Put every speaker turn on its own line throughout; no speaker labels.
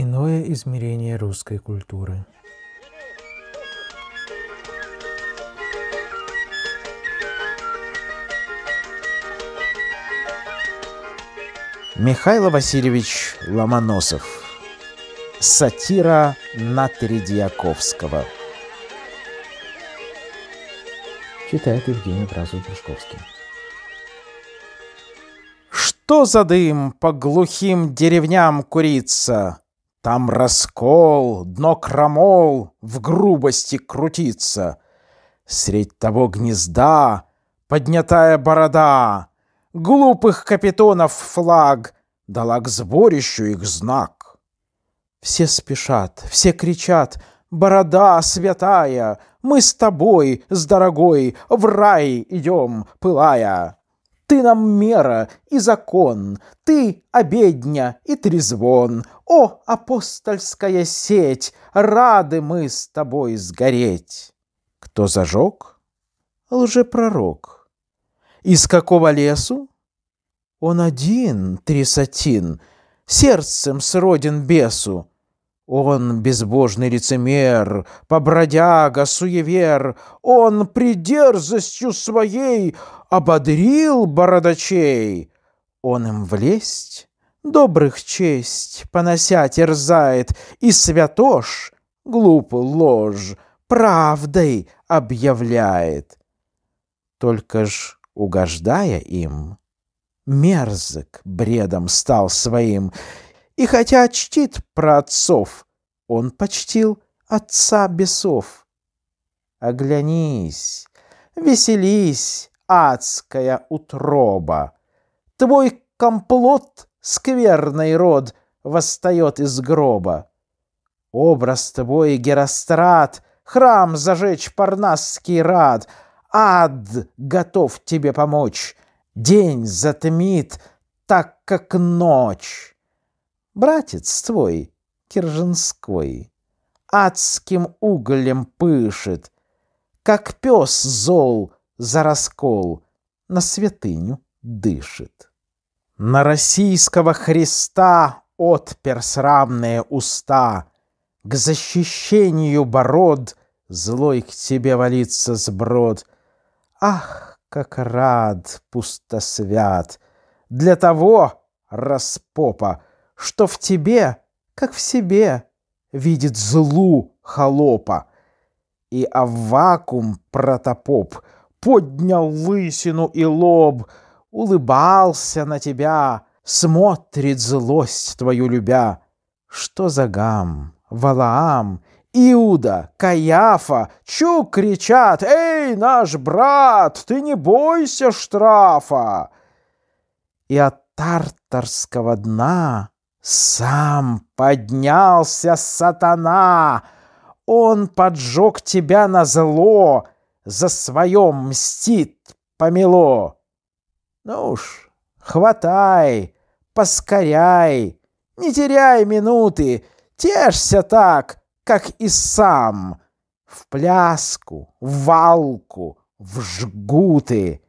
Иное измерение русской культуры. Михаил Васильевич Ломоносов. Сатира на Тредьяковского. Читает Евгений Бразов Брюшковский. Что за дым по глухим деревням курится? Там раскол, дно крамол в грубости крутится. Средь того гнезда поднятая борода, Глупых капитонов флаг дала к сборищу их знак. Все спешат, все кричат, «Борода святая, мы с тобой, с дорогой, в рай идем, пылая!» Ты нам мера и закон, ты обедня и трезвон. О, апостольская сеть, рады мы с тобой сгореть. Кто зажег? Лжепророк. Из какого лесу? Он один, трясатин, сердцем сроден бесу. Он безбожный лицемер, побродяга, суевер, он при дерзостью своей ободрил бородачей. Он им влезть, добрых честь, понося терзает, и святош, глупую ложь, правдой объявляет. Только ж угождая им, мерзок бредом стал своим, и хотя чтит про отцов, он почтил отца бесов. Оглянись, веселись, адская утроба. Твой комплот, скверный род, восстает из гроба. Образ твой, Герострат, храм зажечь парнасский рад, ад готов тебе помочь, день затмит, так как ночь. Братец твой, Киржинской, адским углем пышет, как пес зол — за раскол, на святыню дышит. На российского Христа отпер срамные уста, К защищению бород злой к тебе валится сброд. Ах, как рад пустосвят! Для того, распопа, что в тебе, как в себе, видит злу холопа. И Аввакум протопоп — поднял лысину и лоб, улыбался на тебя, смотрит злость твою любя. Что за гам, Валаам, Иуда, Каяфа, Чу кричат, «Эй, наш брат, ты не бойся штрафа!» И от тартарского дна сам поднялся сатана. Он поджег тебя на зло, за своем мстит, помело. Ну уж, хватай, поскоряй, не теряй минуты, тешься так, как и сам, в пляску, в валку, в жгуты.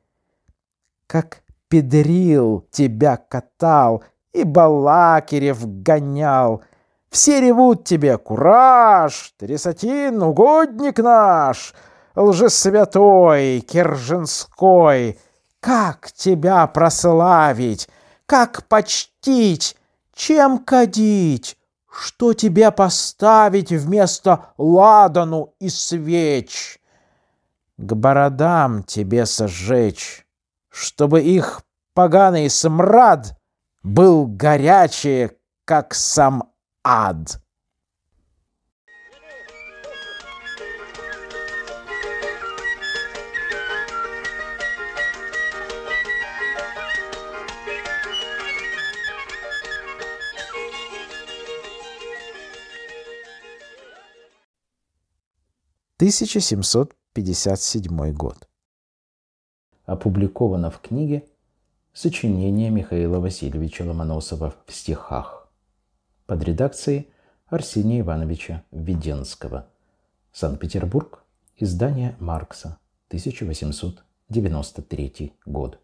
Как педрил тебя катал и балакирев гонял, все ревут тебе «Кураж! Трясатин, угодник наш!» лжесвятой, Керженской, как тебя прославить, как почтить, чем кадить, что тебе поставить вместо ладану и свеч? К бородам тебе сожечь, чтобы их поганый смрад был горячее, как сам ад. 1757 год. Опубликовано в книге «Сочинение Михаила Васильевича Ломоносова в стихах» под редакцией Арсения Ивановича Введенского. Санкт-Петербург. Издание Маркса. 1893 год.